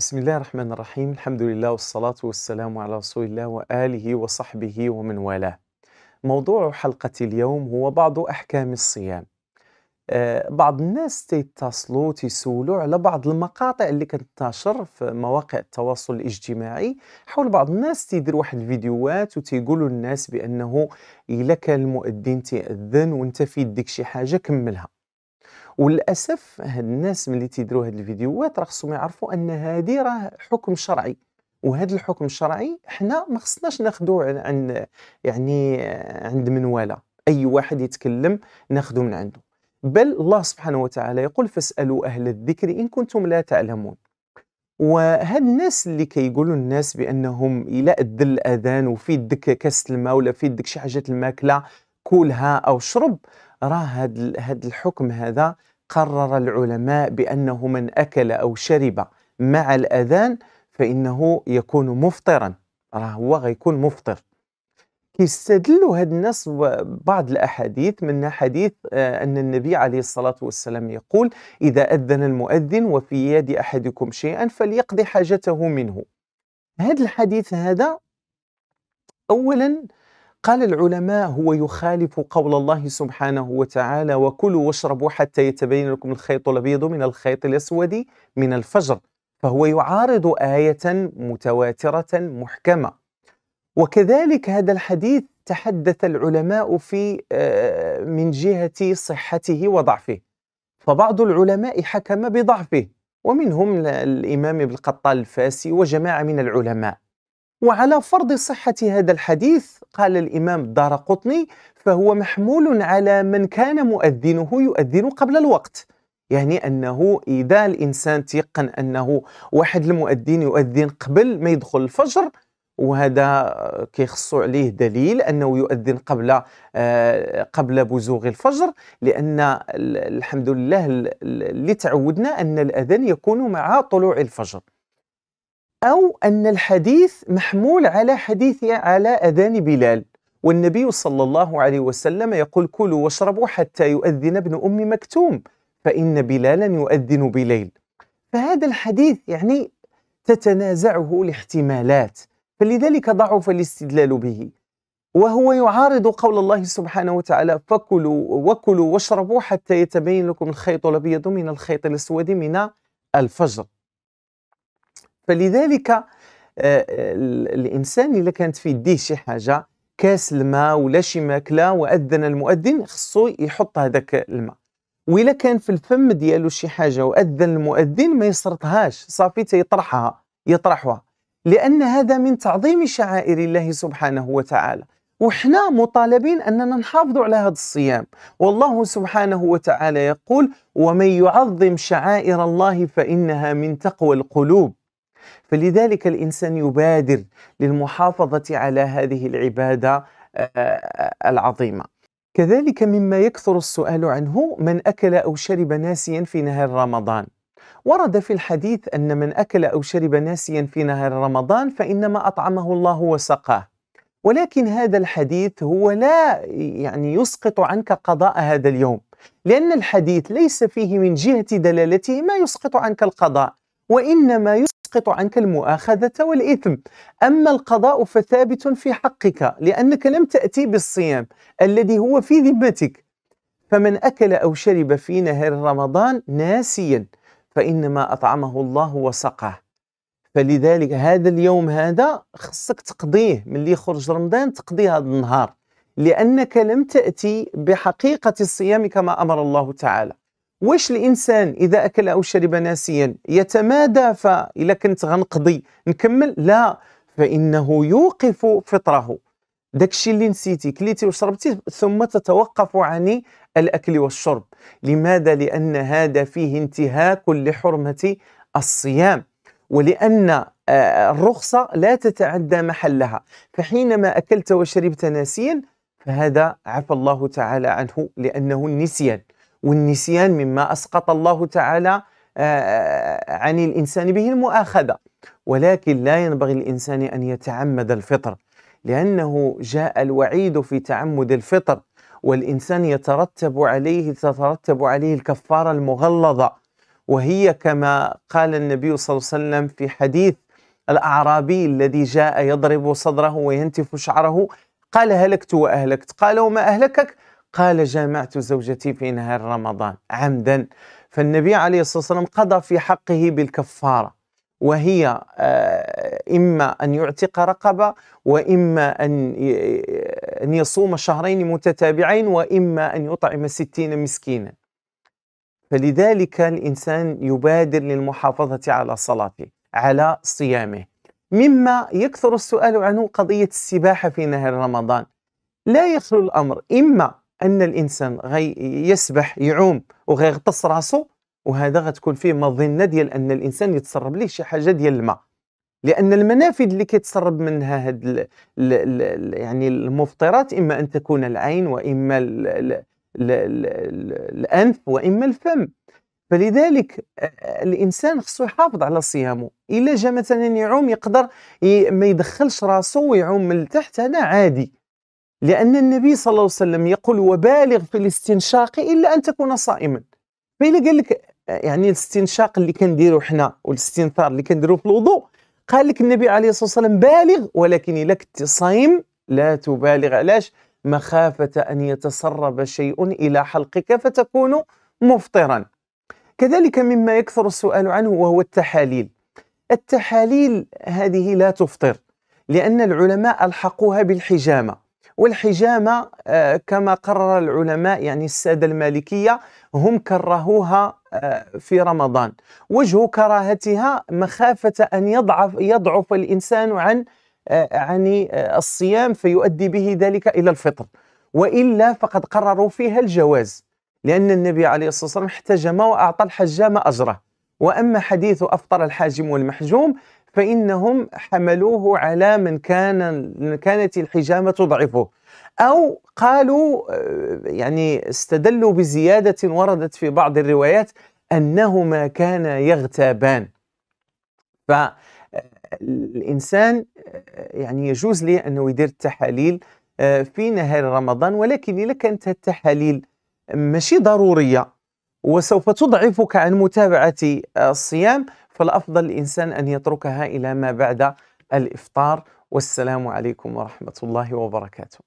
بسم الله الرحمن الرحيم الحمد لله والصلاة والسلام على رسول الله وآله وصحبه ومن والاه موضوع حلقة اليوم هو بعض أحكام الصيام بعض الناس تيتصلوا تيسولوا على بعض المقاطع اللي كتنتشر في مواقع التواصل الاجتماعي حول بعض الناس تيدير واحد الفيديوهات وتيقولوا الناس بانه الا كان المؤذن تيأذن وانت في يدك شي حاجه كملها وللاسف هاد الناس ملي تيديروا هاد الفيديوهات راه خصهم يعرفوا ان هادي راه حكم شرعي وهذا الحكم الشرعي حنا ما خصناش ناخذوه عن يعني عند منواله اي واحد يتكلم ناخذه من عنده بل الله سبحانه وتعالى يقول فاسالوا اهل الذكر ان كنتم لا تعلمون وهاد الناس اللي كيقولوا كي الناس بانهم الى اذن الاذان وفي يدك كاس الماء ولا في يدك شي حاجه الماكله كلها او شرب راه هاد الحكم هذا قرر العلماء بأنه من أكل أو شرب مع الأذان فإنه يكون مفطرا راه هو غيكون مفطر كيستدلوا هاد الناس بعض الاحاديث منها حديث آه، ان النبي عليه الصلاه والسلام يقول اذا اذن المؤذن وفي يد احدكم شيئا فليقضي حاجته منه هذا الحديث هذا اولا قال العلماء هو يخالف قول الله سبحانه وتعالى وكلوا واشربوا حتى يتبين لكم الخيط الابيض من الخيط الاسود من الفجر فهو يعارض ايه متواتره محكمه وكذلك هذا الحديث تحدث العلماء في آه، من جهه صحته وضعفه فبعض العلماء حكم بضعفه ومنهم الامام ابن القطان الفاسي وجماعه من العلماء وعلى فرض صحة هذا الحديث قال الإمام دار قطني فهو محمول على من كان مؤذنه يؤذن قبل الوقت يعني أنه إذا الإنسان تيقن أنه واحد المؤذن يؤذن قبل ما يدخل الفجر وهذا كيخصو عليه دليل انه يؤذن قبل آه، قبل بزوغ الفجر لان الحمد لله اللي تعودنا ان الاذان يكون مع طلوع الفجر أو أن الحديث محمول على حديث على أذان بلال والنبي صلى الله عليه وسلم يقول كلوا واشربوا حتى يؤذن ابن أم مكتوم فإن بلالا يؤذن بليل فهذا الحديث يعني تتنازعه الاحتمالات فلذلك ضعف الاستدلال به وهو يعارض قول الله سبحانه وتعالى فكلوا وكلوا واشربوا حتى يتبين لكم الخيط الابيض من الخيط الاسود من الفجر فلذلك آه، آه، الانسان اللي كانت في يديه شي حاجه كاس الماء ولا شي ماكله واذن المؤذن خصو يحط هذاك الماء وإلا كان في الفم ديالو شي حاجه واذن المؤذن ما يسرطهاش صافي تيطرحها يطرحها لان هذا من تعظيم شعائر الله سبحانه وتعالى وحنا مطالبين اننا نحافظوا على هذا الصيام والله سبحانه وتعالى يقول ومن يعظم شعائر الله فانها من تقوى القلوب فلذلك الانسان يبادر للمحافظه على هذه العباده آه، العظيمه كذلك مما يكثر السؤال عنه من اكل او شرب ناسيا في نهار رمضان ورد في الحديث ان من اكل او شرب ناسيا في نهار رمضان فانما اطعمه الله وسقاه ولكن هذا الحديث هو لا يعني يسقط عنك قضاء هذا اليوم لان الحديث ليس فيه من جهه دلالته ما يسقط عنك القضاء وانما يسقط تسقط عنك المؤاخذة والإثم أما القضاء فثابت في حقك لأنك لم تأتي بالصيام الذي هو في ذمتك فمن أكل أو شرب في نهر رمضان ناسيا فإنما أطعمه الله وسقاه فلذلك هذا اليوم هذا خصك تقضيه ملي يخرج رمضان تقضي هذا النهار لأنك لم تأتي بحقيقة الصيام كما أمر الله تعالى واش الانسان اذا اكل او شرب ناسيا يتمادى فاذا كنت غنقضي نكمل لا فانه يوقف فطره داكشي اللي نسيتي كليتي وشربتي ثم تتوقف عن الاكل والشرب لماذا لان هذا فيه انتهاك لحرمه الصيام ولان آه، الرخصه لا تتعدى محلها فحينما اكلت وشربت ناسيا فهذا عفى الله تعالى عنه لانه نسيان والنسيان مما اسقط الله تعالى آه، آه، عن الانسان به المؤاخذه ولكن لا ينبغي الانسان ان يتعمد الفطر لانه جاء الوعيد في تعمد الفطر والانسان يترتب عليه تترتب عليه الكفاره المغلظه وهي كما قال النبي صلى الله عليه وسلم في حديث الاعرابي الذي جاء يضرب صدره وينتف شعره قال هلكت واهلكت قال وما اهلكك قال جامعت زوجتي في نهار رمضان عمدا فالنبي عليه الصلاة والسلام قضى في حقه بالكفارة وهي آه، إما أن يعتق رقبة وإما أن أن يصوم شهرين متتابعين وإما أن يطعم ستين مسكينا فلذلك الإنسان يبادر للمحافظة على صلاته على صيامه مما يكثر السؤال عنه قضية السباحة في نهر رمضان لا يخلو الأمر إما ان الانسان غي يسبح يعوم وغيغطس راسو وهذا غتكون فيه مظنه ديال ان الانسان يتسرب ليه شي حاجه ديال الماء لان المنافذ اللي كيتسرب منها هاد الـ الـ الـ يعني المفطرات اما ان تكون العين واما الـ الـ الـ الـ الانف واما الفم فلذلك الانسان خصو يحافظ على صيامه الا جا مثلا يعوم يقدر ما يدخلش راسو ويعوم من تحت هذا عادي لأن النبي صلى الله عليه وسلم يقول وبالغ في الاستنشاق إلا أن تكون صائما فإلا قال لك يعني الاستنشاق اللي كنديرو حنا والاستنثار اللي كنديرو في الوضوء قال لك النبي عليه الصلاة والسلام بالغ ولكن إلا كنت صايم لا تبالغ علاش مخافة أن يتسرب شيء إلى حلقك فتكون مفطرا كذلك مما يكثر السؤال عنه وهو التحاليل التحاليل هذه لا تفطر لأن العلماء ألحقوها بالحجامة والحجامة آه، كما قرر العلماء يعني السادة المالكية هم كرهوها آه، في رمضان وجه كراهتها مخافة أن يضعف, يضعف الإنسان عن آه، عن الصيام فيؤدي به ذلك إلى الفطر وإلا فقد قرروا فيها الجواز لأن النبي عليه الصلاة والسلام احتجم وأعطى الحجام أجره وأما حديث أفطر الحاجم والمحجوم فإنهم حملوه على من كان من كانت الحجامة تضعفه أو قالوا آه، يعني استدلوا بزيادة وردت في بعض الروايات أنهما كانا يغتابان فالإنسان آه، آه، يعني يجوز لي أنه يدير التحاليل في نهار رمضان ولكن إذا كانت التحاليل ماشي ضرورية وسوف تضعفك عن متابعة الصيام فالأفضل الإنسان أن يتركها إلى ما بعد الإفطار والسلام عليكم ورحمة الله وبركاته.